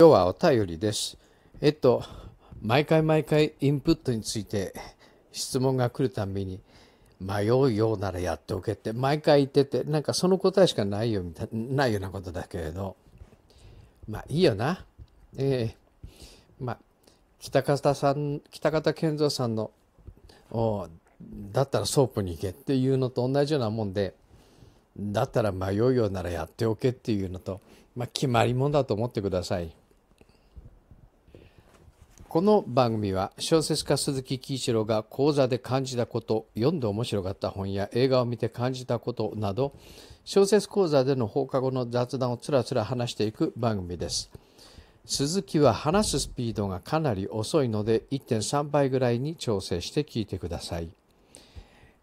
今日はお便りです。えっと、毎回毎回インプットについて質問が来るたびに迷うようならやっておけって毎回言っててなんかその答えしかないよみたいないようなことだけれどまあいいよな。ええー、まあ北方さん北方健三さんのおだったらソープに行けっていうのと同じようなもんでだったら迷うようならやっておけっていうのと、まあ、決まりもんだと思ってください。この番組は小説家鈴木喜一郎が講座で感じたこと読んで面白かった本や映画を見て感じたことなど小説講座での放課後の雑談をつらつら話していく番組です鈴木は話すスピードがかなり遅いので1.3倍ぐらいに調整して聞いてください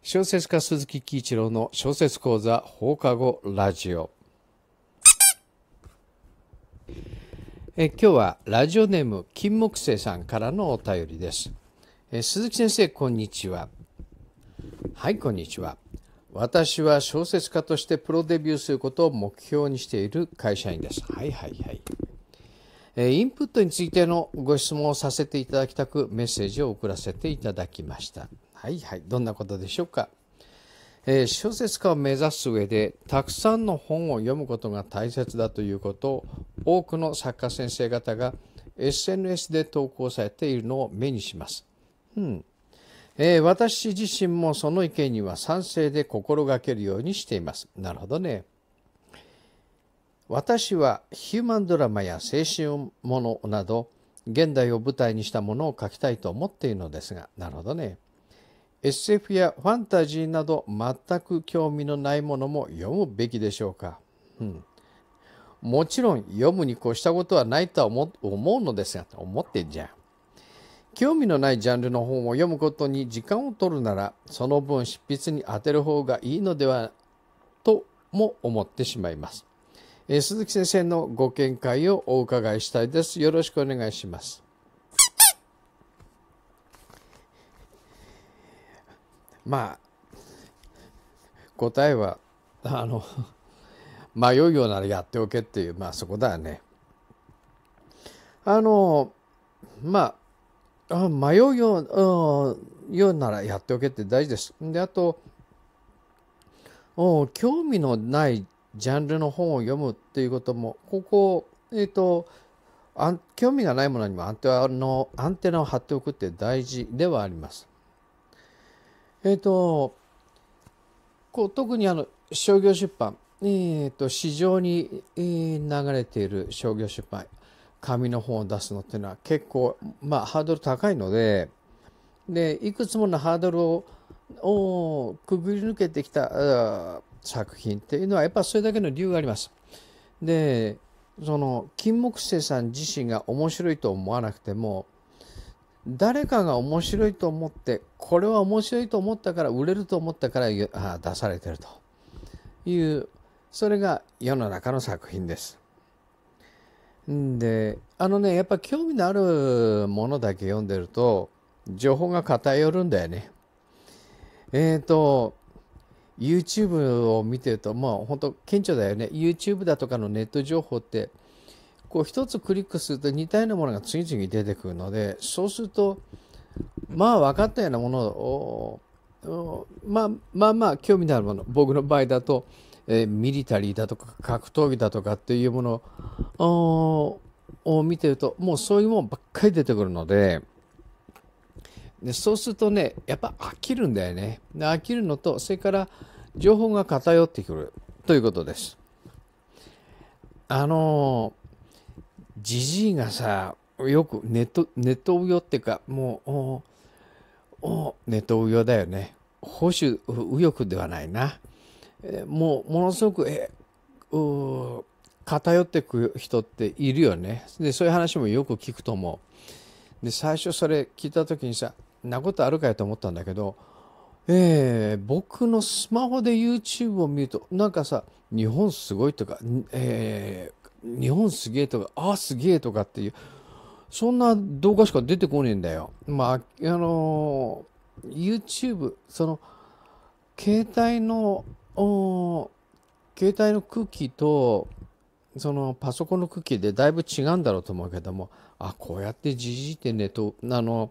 小説家鈴木喜一郎の小説講座放課後ラジオえ今日はラジオネーム金木星さんからのお便りです。え鈴木先生、こんにちは。はい、こんにちは。私は小説家としてプロデビューすることを目標にしている会社員です。はいはいはい。えインプットについてのご質問をさせていただきたくメッセージを送らせていただきました。はいはい。どんなことでしょうか。えー、小説家を目指す上でたくさんの本を読むことが大切だということを多くの作家先生方が SNS で投稿されているのを目にします。うんえー、私自身もその意見には賛成で心がけるようにしています。なるほどね。私はヒューマンドラマや青春ものなど現代を舞台にしたものを書きたいと思っているのですがなるほどね。SF やファンタジーなど全く興味のないものも読むべきでしょうか、うん、もちろん読むに越したことはないとは思うのですが思ってんじゃん興味のないジャンルの本を読むことに時間を取るならその分執筆に当てる方がいいのではとも思ってしまいます、え鈴木先生のご見解をお伺いしたいですよろしくお願いしますまあ答えはあの 迷うようならやっておけっていうまあそこだよね。あのまあ迷うよう,、うん、ようならやっておけって大事です。であとお興味のないジャンルの本を読むっていうこともここえっ、ー、と興味がないものにもアンテナのアンテナを張っておくって大事ではあります。えっ、ー、と、こう特にあの商業出版、えーと、市場に、え流れている商業出版、紙の本を出すのっていうのは結構、まあ、ハードル高いので、で、いくつものハードルををくぐり抜けてきた作品っていうのはやっぱそれだけの理由があります。でその金木犀さん自身が面白いと思わなくても誰かが面白いと思ってこれは面白いと思ったから売れると思ったから出されてるというそれが世の中の作品です。であのねやっぱ興味のあるものだけ読んでると情報が偏るんだよね。えっ、ー、と YouTube を見てるともう本当顕著だよね YouTube だとかのネット情報ってこう一つクリックすると似たようなものが次々出てくるのでそうするとまあ分かったようなものをまあまあまあ興味のあるもの僕の場合だと、えー、ミリタリーだとか格闘技だとかっていうものを見てるともうそういうものばっかり出てくるので。でそうするとねやっぱ飽きるんだよねで飽きるのとそれから情報が偏ってくるということですあのじじいがさ、よくネト、ネトウヨってか、もう、おおネトウヨだよね。保守、右翼ではないな。えー、もう、ものすごく、えー、偏ってく人っているよね。で、そういう話もよく聞くと思う。で、最初それ聞いた時にさ、なことあるかいと思ったんだけど、えー、僕のスマホで YouTube を見ると、なんかさ、日本すごいとか、えー、日本すげえとか、ああすげえとかっていう、そんな動画しか出てこねえんだよ。まあ、あのー、YouTube、その、携帯の、携帯のクッキーと、そのパソコンのクッキーでだいぶ違うんだろうと思うけども、あ、こうやってじじってネット、あの、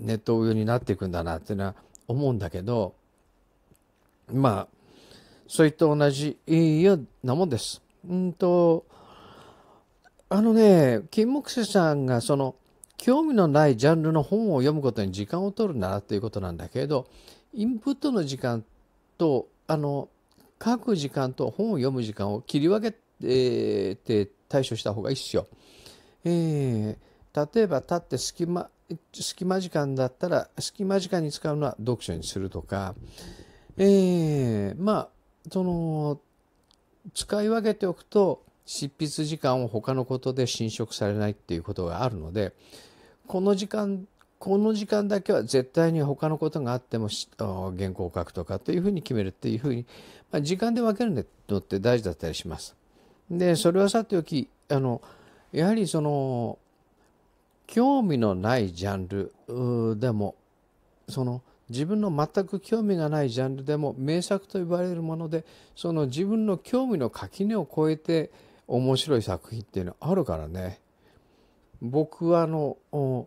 ネット上になっていくんだなっていうのは思うんだけど、まあ、それと同じようなもんです。うんと、あのね、金木瀬さんがその、興味のないジャンルの本を読むことに時間を取るならということなんだけれど、インプットの時間と、あの、書く時間と本を読む時間を切り分けて対処した方がいいっすよ。えー、例えば立って隙間隙間時間だったら隙間時間に使うのは読書にするとか、えー、まあその、使い分けておくと、執筆時間を他のことで侵食されないっていうことがあるので、この時間、この時間だけは絶対に他のことがあっても原稿を書くとかというふうに決めるっていうふうに、まあ、時間で分けるのって大事だったりします。で、それはさておき、あの、やはりその、興味のないジャンルでも、その、自分の全く興味がないジャンルでも名作と呼ばれるものでその自分の興味の垣根を越えて面白い作品っていうのはあるからね僕はあのホ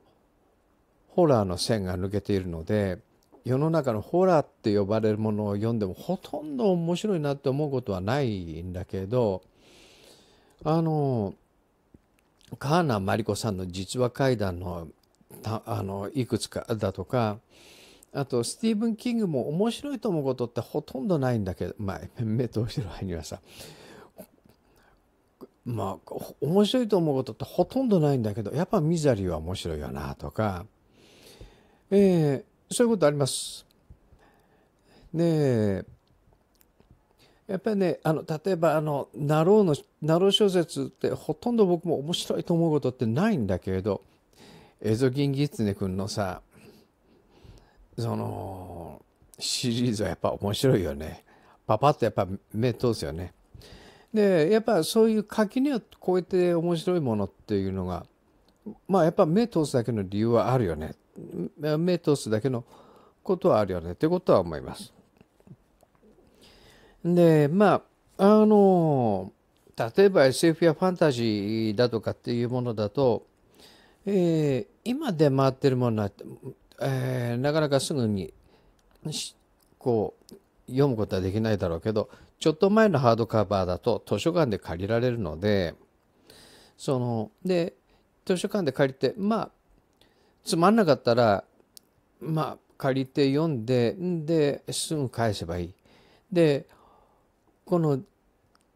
ラーの線が抜けているので世の中のホラーって呼ばれるものを読んでもほとんど面白いなって思うことはないんだけどあのカーナ真理子さんの実話怪談のあのいくつかだとかあとスティーブン・キングも面白いと思うことってほとんどないんだけど、まあ、目通してる場合にはさ、まあ、面白いと思うことってほとんどないんだけど、やっぱミザリーは面白いよなとか、えー、そういうことあります。ねえ、やっぱりね、あの、例えば、あの、ナローの、ナロー小説ってほとんど僕も面白いと思うことってないんだけれど、エゾギンギツネ君のさ、そのシリーズはやっぱ面白いよね。パパッとやっぱ目通すよね。でやっぱそういう垣根を超えて面白いものっていうのがまあやっぱ目通すだけの理由はあるよね。目通すだけのことはあるよねってことは思います。でまああの例えば SF やファンタジーだとかっていうものだと、えー、今出回ってるものはえー、なかなかすぐにこう読むことはできないだろうけどちょっと前のハードカバーだと図書館で借りられるのでそので図書館で借りてまあつまんなかったらまあ借りて読んでですぐ返せばいい。でこの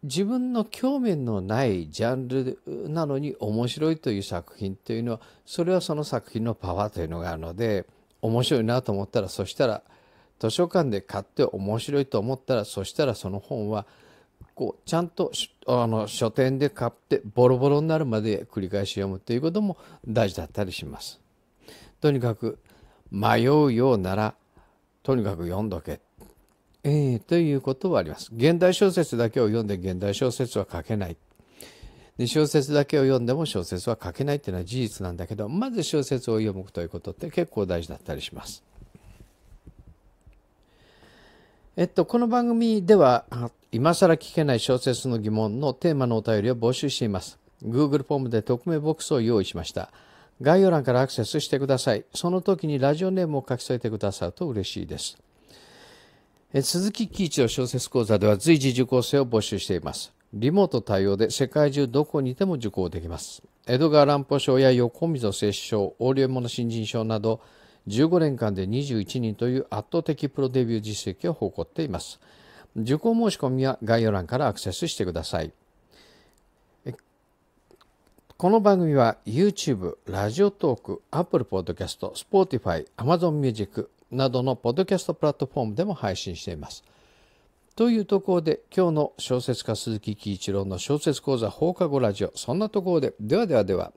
自分の興味のないジャンルなのに面白いという作品というのはそれはその作品のパワーというのがあるので面白いなと思ったらそしたら図書館で買って面白いと思ったらそしたらその本はこうちゃんとあの書店で買ってボロボロになるまで繰り返し読むということも大事だったりします。とにかく迷うようならとにかく読んどけえー、ということはあります。現代小説だけを読んで現代小説は書けない。で小説だけを読んでも小説は書けないっていうのは事実なんだけどまず小説を読むということって結構大事だったりします。えっと、この番組では今更聞けない小説の疑問のテーマのお便りを募集しています。Google フォームで匿名ボックスを用意しました。概要欄からアクセスしてください。その時にラジオネームを書き添えてくださると嬉しいです。鈴木喜一の小説講座では随時受講生を募集しています。リモート対応で世界中どこにでも受講できます。江戸川乱歩賞や横溝摂賞、横領物新人賞など15年間で21人という圧倒的プロデビュー実績を誇っています。受講申し込みは概要欄からアクセスしてください。この番組は YouTube、ラジオトーク、Apple Podcast、Spotify、Amazon Music、などのポッドキャストプラットフォームでも配信しています。というところで今日の小説家鈴木喜一郎の小説講座放課後ラジオそんなところでではではでは